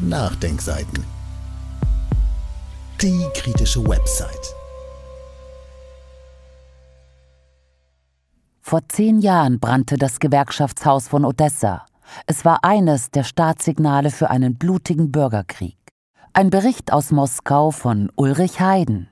Nachdenkseiten. Die kritische Website. Vor zehn Jahren brannte das Gewerkschaftshaus von Odessa. Es war eines der Staatssignale für einen blutigen Bürgerkrieg. Ein Bericht aus Moskau von Ulrich Heiden.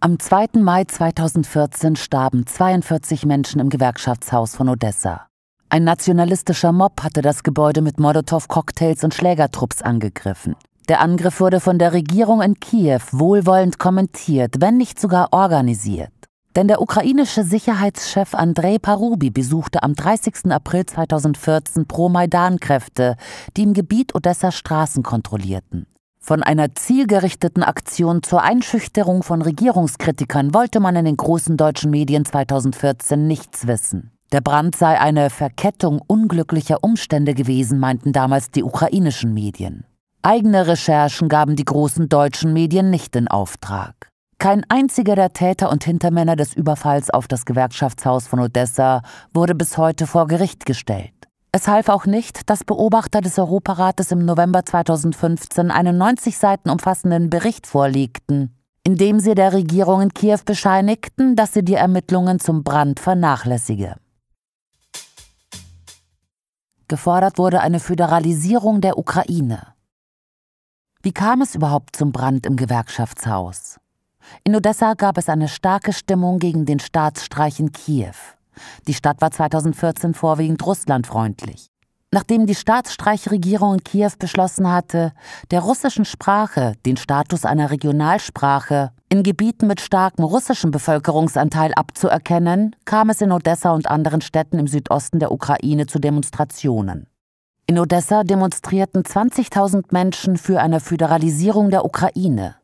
Am 2. Mai 2014 starben 42 Menschen im Gewerkschaftshaus von Odessa. Ein nationalistischer Mob hatte das Gebäude mit Molotow-Cocktails und Schlägertrupps angegriffen. Der Angriff wurde von der Regierung in Kiew wohlwollend kommentiert, wenn nicht sogar organisiert. Denn der ukrainische Sicherheitschef Andrei Parubi besuchte am 30. April 2014 Pro-Maidan-Kräfte, die im Gebiet Odessa Straßen kontrollierten. Von einer zielgerichteten Aktion zur Einschüchterung von Regierungskritikern wollte man in den großen deutschen Medien 2014 nichts wissen. Der Brand sei eine Verkettung unglücklicher Umstände gewesen, meinten damals die ukrainischen Medien. Eigene Recherchen gaben die großen deutschen Medien nicht in Auftrag. Kein einziger der Täter und Hintermänner des Überfalls auf das Gewerkschaftshaus von Odessa wurde bis heute vor Gericht gestellt. Es half auch nicht, dass Beobachter des Europarates im November 2015 einen 90 Seiten umfassenden Bericht vorlegten, in dem sie der Regierung in Kiew bescheinigten, dass sie die Ermittlungen zum Brand vernachlässige. Gefordert wurde eine Föderalisierung der Ukraine. Wie kam es überhaupt zum Brand im Gewerkschaftshaus? In Odessa gab es eine starke Stimmung gegen den Staatsstreich in Kiew. Die Stadt war 2014 vorwiegend russlandfreundlich nachdem die Staatsstreichregierung in Kiew beschlossen hatte, der russischen Sprache den Status einer Regionalsprache in Gebieten mit starkem russischen Bevölkerungsanteil abzuerkennen, kam es in Odessa und anderen Städten im Südosten der Ukraine zu Demonstrationen. In Odessa demonstrierten 20.000 Menschen für eine Föderalisierung der Ukraine.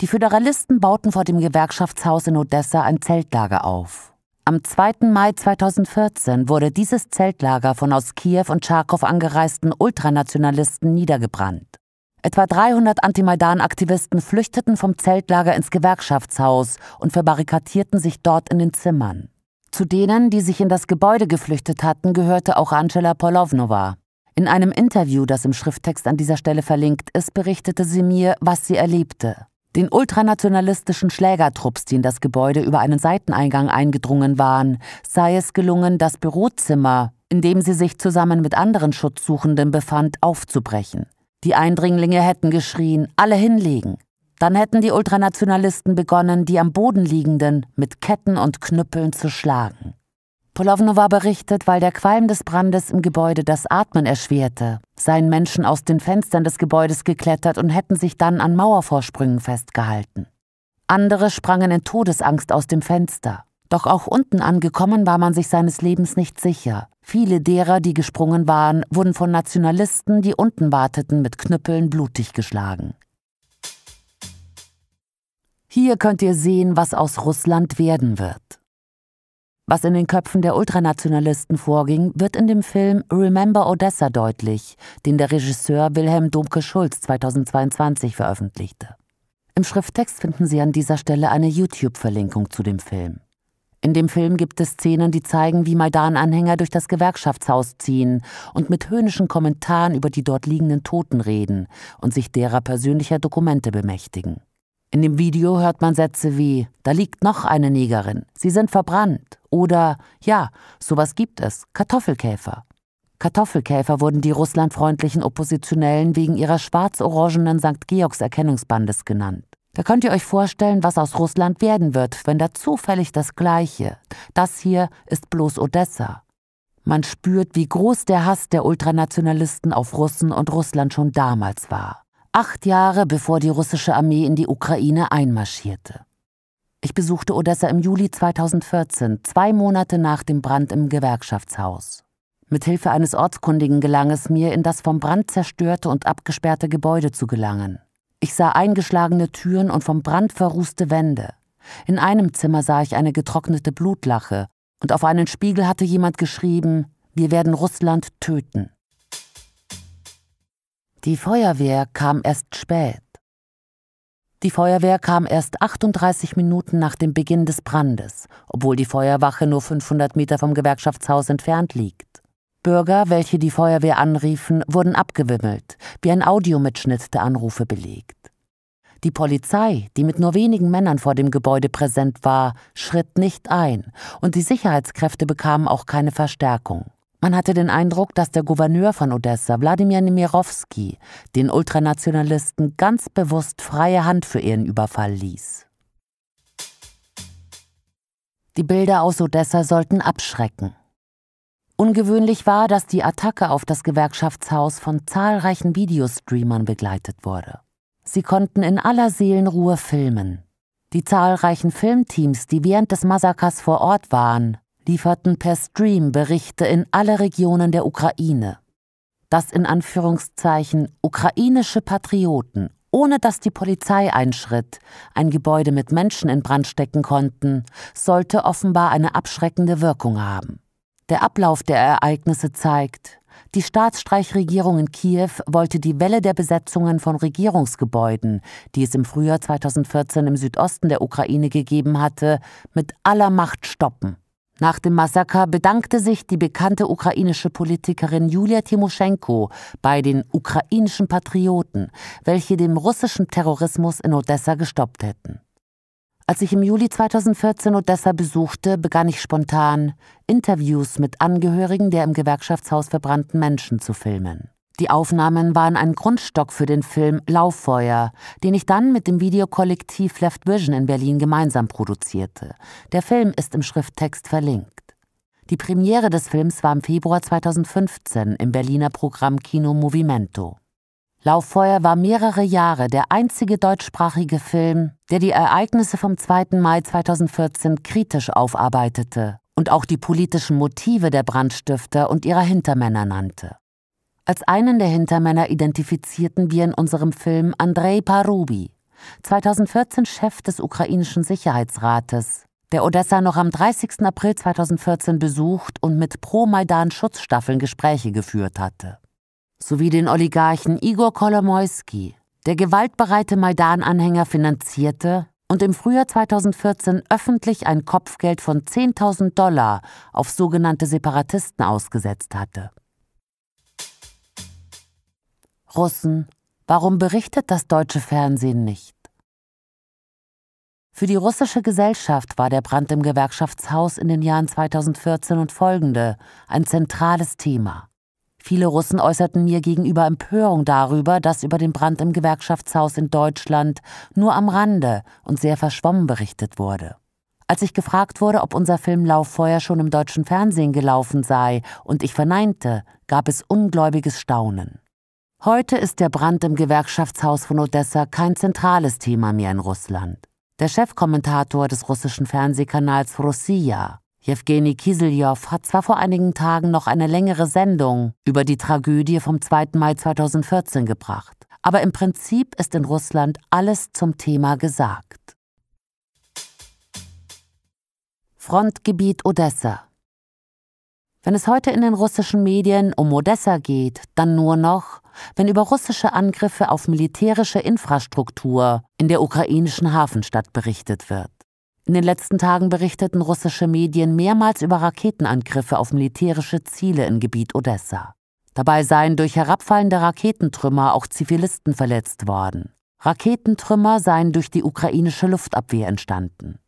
Die Föderalisten bauten vor dem Gewerkschaftshaus in Odessa ein Zeltlager auf. Am 2. Mai 2014 wurde dieses Zeltlager von aus Kiew und Charkow angereisten Ultranationalisten niedergebrannt. Etwa 300 Antimaidan-Aktivisten flüchteten vom Zeltlager ins Gewerkschaftshaus und verbarrikadierten sich dort in den Zimmern. Zu denen, die sich in das Gebäude geflüchtet hatten, gehörte auch Angela Polovnova. In einem Interview, das im Schrifttext an dieser Stelle verlinkt ist, berichtete sie mir, was sie erlebte den ultranationalistischen Schlägertrupps, die in das Gebäude über einen Seiteneingang eingedrungen waren, sei es gelungen, das Bürozimmer, in dem sie sich zusammen mit anderen Schutzsuchenden befand, aufzubrechen. Die Eindringlinge hätten geschrien, alle hinlegen. Dann hätten die Ultranationalisten begonnen, die am Boden liegenden mit Ketten und Knüppeln zu schlagen. Polownowa berichtet, weil der Qualm des Brandes im Gebäude das Atmen erschwerte, seien Menschen aus den Fenstern des Gebäudes geklettert und hätten sich dann an Mauervorsprüngen festgehalten. Andere sprangen in Todesangst aus dem Fenster. Doch auch unten angekommen war man sich seines Lebens nicht sicher. Viele derer, die gesprungen waren, wurden von Nationalisten, die unten warteten, mit Knüppeln blutig geschlagen. Hier könnt ihr sehen, was aus Russland werden wird. Was in den Köpfen der Ultranationalisten vorging, wird in dem Film Remember Odessa deutlich, den der Regisseur Wilhelm Domke Schulz 2022 veröffentlichte. Im Schrifttext finden Sie an dieser Stelle eine YouTube-Verlinkung zu dem Film. In dem Film gibt es Szenen, die zeigen, wie Maidan-Anhänger durch das Gewerkschaftshaus ziehen und mit höhnischen Kommentaren über die dort liegenden Toten reden und sich derer persönlicher Dokumente bemächtigen. In dem Video hört man Sätze wie Da liegt noch eine Negerin, sie sind verbrannt oder Ja, sowas gibt es, Kartoffelkäfer. Kartoffelkäfer wurden die russlandfreundlichen Oppositionellen wegen ihrer schwarz-orangenen St. Georgs Erkennungsbandes genannt. Da könnt ihr euch vorstellen, was aus Russland werden wird, wenn da zufällig das Gleiche. Das hier ist bloß Odessa. Man spürt, wie groß der Hass der Ultranationalisten auf Russen und Russland schon damals war acht Jahre bevor die russische Armee in die Ukraine einmarschierte. Ich besuchte Odessa im Juli 2014, zwei Monate nach dem Brand im Gewerkschaftshaus. Mithilfe eines Ortskundigen gelang es mir, in das vom Brand zerstörte und abgesperrte Gebäude zu gelangen. Ich sah eingeschlagene Türen und vom Brand verrußte Wände. In einem Zimmer sah ich eine getrocknete Blutlache, und auf einen Spiegel hatte jemand geschrieben, wir werden Russland töten. Die Feuerwehr kam erst spät. Die Feuerwehr kam erst 38 Minuten nach dem Beginn des Brandes, obwohl die Feuerwache nur 500 Meter vom Gewerkschaftshaus entfernt liegt. Bürger, welche die Feuerwehr anriefen, wurden abgewimmelt, wie ein Audiomitschnitt der Anrufe belegt. Die Polizei, die mit nur wenigen Männern vor dem Gebäude präsent war, schritt nicht ein, und die Sicherheitskräfte bekamen auch keine Verstärkung. Man hatte den Eindruck, dass der Gouverneur von Odessa, Wladimir Nemirovsky, den Ultranationalisten ganz bewusst freie Hand für ihren Überfall ließ. Die Bilder aus Odessa sollten abschrecken. Ungewöhnlich war, dass die Attacke auf das Gewerkschaftshaus von zahlreichen Videostreamern begleitet wurde. Sie konnten in aller Seelenruhe filmen. Die zahlreichen Filmteams, die während des Massakers vor Ort waren, lieferten per Stream Berichte in alle Regionen der Ukraine. Dass in Anführungszeichen ukrainische Patrioten, ohne dass die Polizei einschritt, ein Gebäude mit Menschen in Brand stecken konnten, sollte offenbar eine abschreckende Wirkung haben. Der Ablauf der Ereignisse zeigt, die Staatsstreichregierung in Kiew wollte die Welle der Besetzungen von Regierungsgebäuden, die es im Frühjahr 2014 im Südosten der Ukraine gegeben hatte, mit aller Macht stoppen. Nach dem Massaker bedankte sich die bekannte ukrainische Politikerin Julia Timoschenko bei den ukrainischen Patrioten, welche den russischen Terrorismus in Odessa gestoppt hätten. Als ich im Juli 2014 Odessa besuchte, begann ich spontan, Interviews mit Angehörigen der im Gewerkschaftshaus verbrannten Menschen zu filmen. Die Aufnahmen waren ein Grundstock für den Film Lauffeuer, den ich dann mit dem Videokollektiv Left Vision in Berlin gemeinsam produzierte. Der Film ist im Schrifttext verlinkt. Die Premiere des Films war im Februar 2015 im Berliner Programm Kino Movimento. Lauffeuer war mehrere Jahre der einzige deutschsprachige Film, der die Ereignisse vom 2. Mai 2014 kritisch aufarbeitete und auch die politischen Motive der Brandstifter und ihrer Hintermänner nannte als einen der Hintermänner identifizierten wir in unserem Film Andrei Parubi, 2014 Chef des ukrainischen Sicherheitsrates, der Odessa noch am 30. April 2014 besucht und mit Pro-Maidan-Schutzstaffeln Gespräche geführt hatte. Sowie den Oligarchen Igor Kolomoisky, der gewaltbereite Maidan-Anhänger finanzierte und im Frühjahr 2014 öffentlich ein Kopfgeld von 10.000 Dollar auf sogenannte Separatisten ausgesetzt hatte. Russen, warum berichtet das deutsche Fernsehen nicht? Für die russische Gesellschaft war der Brand im Gewerkschaftshaus in den Jahren 2014 und folgende ein zentrales Thema. Viele Russen äußerten mir gegenüber Empörung darüber, dass über den Brand im Gewerkschaftshaus in Deutschland nur am Rande und sehr verschwommen berichtet wurde. Als ich gefragt wurde, ob unser Film Lauffeuer schon im deutschen Fernsehen gelaufen sei und ich verneinte, gab es ungläubiges Staunen. Heute ist der Brand im Gewerkschaftshaus von Odessa kein zentrales Thema mehr in Russland. Der Chefkommentator des russischen Fernsehkanals Rossiya, Jewgeni Kiseljow, hat zwar vor einigen Tagen noch eine längere Sendung über die Tragödie vom 2. Mai 2014 gebracht, aber im Prinzip ist in Russland alles zum Thema gesagt. Frontgebiet Odessa wenn es heute in den russischen Medien um Odessa geht, dann nur noch, wenn über russische Angriffe auf militärische Infrastruktur in der ukrainischen Hafenstadt berichtet wird. In den letzten Tagen berichteten russische Medien mehrmals über Raketenangriffe auf militärische Ziele im Gebiet Odessa. Dabei seien durch herabfallende Raketentrümmer auch Zivilisten verletzt worden. Raketentrümmer seien durch die ukrainische Luftabwehr entstanden.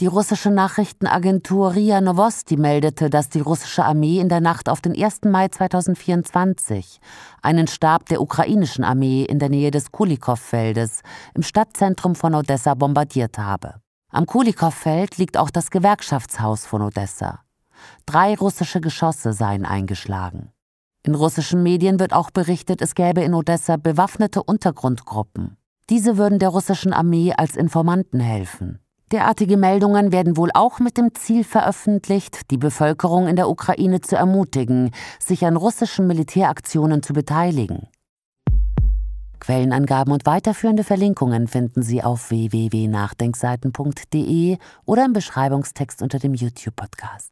Die russische Nachrichtenagentur RIA Novosti meldete, dass die russische Armee in der Nacht auf den 1. Mai 2024 einen Stab der ukrainischen Armee in der Nähe des Kulikow-Feldes im Stadtzentrum von Odessa bombardiert habe. Am Kulikow-Feld liegt auch das Gewerkschaftshaus von Odessa. Drei russische Geschosse seien eingeschlagen. In russischen Medien wird auch berichtet, es gäbe in Odessa bewaffnete Untergrundgruppen. Diese würden der russischen Armee als Informanten helfen. Derartige Meldungen werden wohl auch mit dem Ziel veröffentlicht, die Bevölkerung in der Ukraine zu ermutigen, sich an russischen Militäraktionen zu beteiligen. Quellenangaben und weiterführende Verlinkungen finden Sie auf www.nachdenkseiten.de oder im Beschreibungstext unter dem YouTube-Podcast.